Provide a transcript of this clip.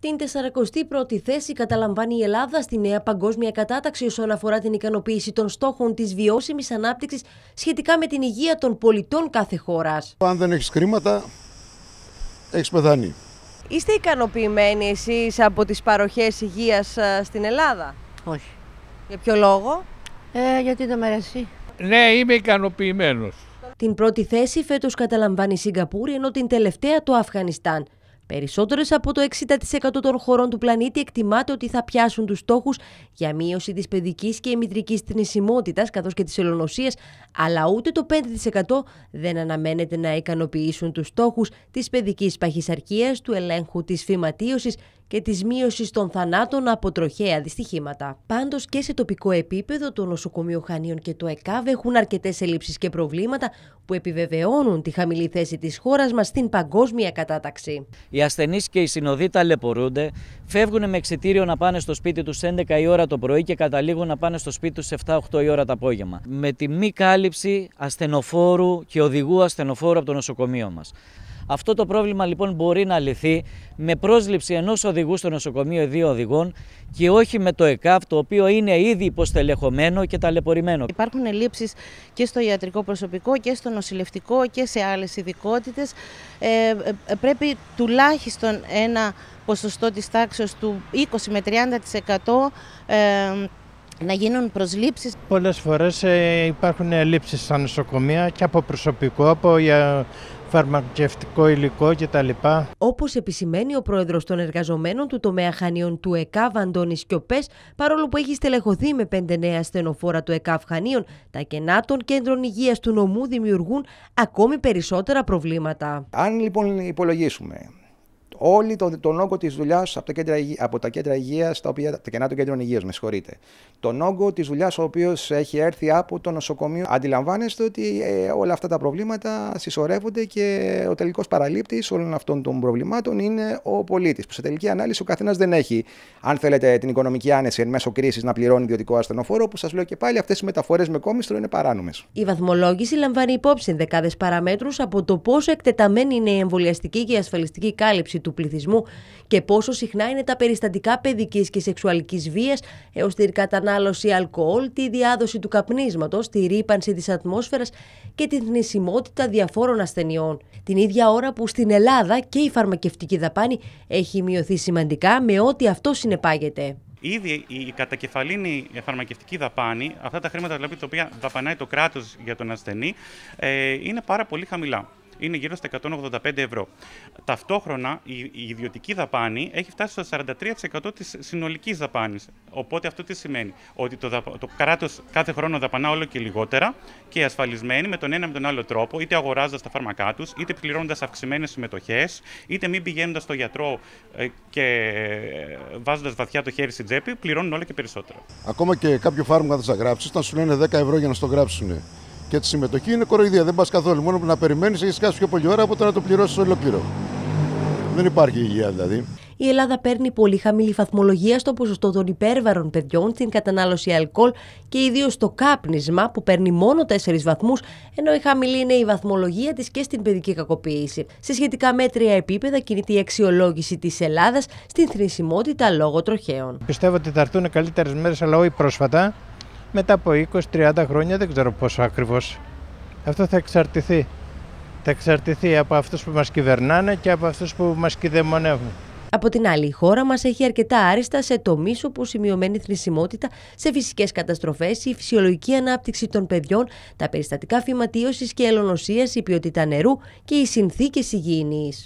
Την 41η θέση καταλαμβάνει η Ελλάδα στη νέα παγκόσμια κατάταξη όσον αφορά την ικανοποίηση των στόχων της βιώσιμης ανάπτυξης σχετικά με την υγεία των πολιτών κάθε χώρας. Αν δεν έχεις χρήματα, έχεις πεθάνει. Είστε ικανοποιημένοι εσείς από τις παροχές υγείας ε, στην Ελλάδα? Όχι. Για ποιο λόγο? Ε, γιατί δεν με αρέσει. Ναι, είμαι ικανοποιημένος. Την πρώτη θέση φέτος καταλαμβάνει η Σιγκαπούρη, ενώ την τελευταία το Αφγανιστάν. Περισσότερες από το 60% των χωρών του πλανήτη εκτιμάται ότι θα πιάσουν τους στόχους για μείωση της παιδικής και ημιτρική θνησιμότητας καθώς και της ελονοσίας, αλλά ούτε το 5% δεν αναμένεται να ικανοποιήσουν τους στόχους της παιδικής παχυσαρκίας, του ελέγχου της φυματίωσης και της μείωσης των θανάτων από τροχαία δυστυχήματα. Πάντως και σε τοπικό επίπεδο, το νοσοκομείο Χανίων και το ΕΚΑΒ έχουν αρκετές ελλείψεις και προβλήματα που επιβεβαιώνουν τη χαμηλή θέση της χώρας μας στην παγκόσμια κατάταξη. Οι ασθενείς και οι συνοδοί ταλαιπωρούνται, φεύγουν με εξητήριο να πάνε στο σπίτι τους 11 η ώρα το πρωί και καταλήγουν να πάνε στο σπίτι τους 7-8 η ώρα το απόγευμα. Με τη μη κάλυψη ασθενοφόρου και οδηγού ασθενοφόρου από το νοσοκομείο μας. Αυτό το πρόβλημα λοιπόν μπορεί να λυθεί με πρόσληψη ενός οδηγού στο νοσοκομείο δύο οδηγών και όχι με το ΕΚΑΒ, το οποίο είναι ήδη υποστελεχωμένο και ταλαιπωρημένο. Υπάρχουν ελλείψεις και στο ιατρικό προσωπικό και στο νοσηλευτικό και σε άλλες ειδικότητες. Ε, ε, πρέπει τουλάχιστον ένα ποσοστό της τάξης του 20 με 30% να γίνουν προσλήψεις. Πολλές φορές ε, υπάρχουν ελλείψεις στα νοσοκομεία και από προσωπικό, από ε, φαρμακευτικό υλικό κτλ. Όπως επισημαίνει ο πρόεδρος των εργαζομένων του τομέα Χανίων του ΕΚΑΒ, Αντώνη Σκιωπέ, παρόλο που έχει στελεχωθεί με πέντε νέα στενοφόρα του ΕΚΑΒ Χανίων, τα κενά των κέντρων υγείας του νομού δημιουργούν ακόμη περισσότερα προβλήματα. Αν λοιπόν υπολογίσουμε όλη τον, τον όγκο της δουλειάς από, από, τα κέντρα υγείας, τα, οποία, τα κενά των κέντρων υγείας, με συγχωρείτε. Τον όγκο της δουλειάς ο οποίος έχει έρθει από το νοσοκομείο. Αντιλαμβάνεστε ότι ε, όλα αυτά τα προβλήματα συσσωρεύονται και ο τελικός παραλήπτης όλων αυτών των προβλημάτων είναι ο πολίτης. Που σε τελική ανάλυση ο καθένας δεν έχει, αν θέλετε, την οικονομική άνεση εν μέσω κρίσης να πληρώνει ιδιωτικό ασθενοφόρο. Που σας λέω και πάλι, αυτές οι μεταφορές με κόμιστρο είναι παράνομες. Η βαθμολόγηση λαμβάνει υπόψη δεκάδες παραμέτρους από το πόσο εκτεταμένη είναι η εμβολιαστική και η ασφαλιστική κάλυψη του πληθυσμού και πόσο συχνά είναι τα περιστατικά παιδικής και σεξουαλικής βίας έως την κατανάλωση αλκοόλ, τη διάδοση του καπνίσματος, τη ρήπανση της ατμόσφαιρας και την θνησιμότητα διαφόρων ασθενειών. Την ίδια ώρα που στην Ελλάδα και η φαρμακευτική δαπάνη έχει μειωθεί σημαντικά με ό,τι αυτό συνεπάγεται. Ήδη η κατακεφαλήνη φαρμακευτική δαπάνη, αυτά τα χρήματα δηλαδή τα οποία δαπανάει το κράτος για τον ασθενή, ε, είναι πάρα πολύ χαμηλά είναι γύρω στα 185 ευρώ. Ταυτόχρονα η ιδιωτική δαπάνη έχει φτάσει στο 43% της συνολικής δαπάνης. Οπότε αυτό τι σημαίνει, ότι το, το κράτος κάθε χρόνο δαπανά όλο και λιγότερα και ασφαλισμένοι με τον ένα με τον άλλο τρόπο, είτε αγοράζοντας τα φάρμακά τους, είτε πληρώνοντας αυξημένες συμμετοχές, είτε μην πηγαίνοντας στο γιατρό ε, και ε, βάζοντας βαθιά το χέρι στην τσέπη, πληρώνουν όλο και περισσότερο. Ακόμα και κάποιο φάρμακα θα γράψει, θα σου λένε 10 ευρώ για να στο γράψουν και τη συμμετοχή είναι κοροϊδία. Δεν πας καθόλου. Μόνο που να περιμένεις έχεις κάσει πιο πολλή ώρα από το να το πληρώσεις ολοκληρό. Δεν υπάρχει υγεία δηλαδή. Η Ελλάδα παίρνει πολύ χαμηλή βαθμολογία στο ποσοστό των υπέρβαρων παιδιών, στην κατανάλωση αλκοόλ και ιδίως στο κάπνισμα που παίρνει μόνο 4 βαθμούς, ενώ η χαμηλή είναι η βαθμολογία της και στην παιδική κακοποίηση. Σε σχετικά μέτρια επίπεδα κινείται η αξιολόγηση της Ελλάδας στην θρησιμότητα λόγω τροχαίων. Πιστεύω ότι θα έρθουν καλύτερες μέρες, αλλά όχι πρόσφατα μετά από 20-30 χρόνια δεν ξέρω πόσο ακριβώς. Αυτό θα εξαρτηθεί. Θα εξαρτηθεί από αυτούς που μας κυβερνάνε και από αυτούς που μας κυδαιμονεύουν. Από την άλλη, η χώρα μας έχει αρκετά άριστα σε τομείς όπου σημειωμένη θνησιμότητα σε φυσικές καταστροφές, η φυσιολογική ανάπτυξη των παιδιών, τα περιστατικά φυματίωσης και ελονοσίας, η ποιότητα νερού και οι συνθήκες υγιεινής.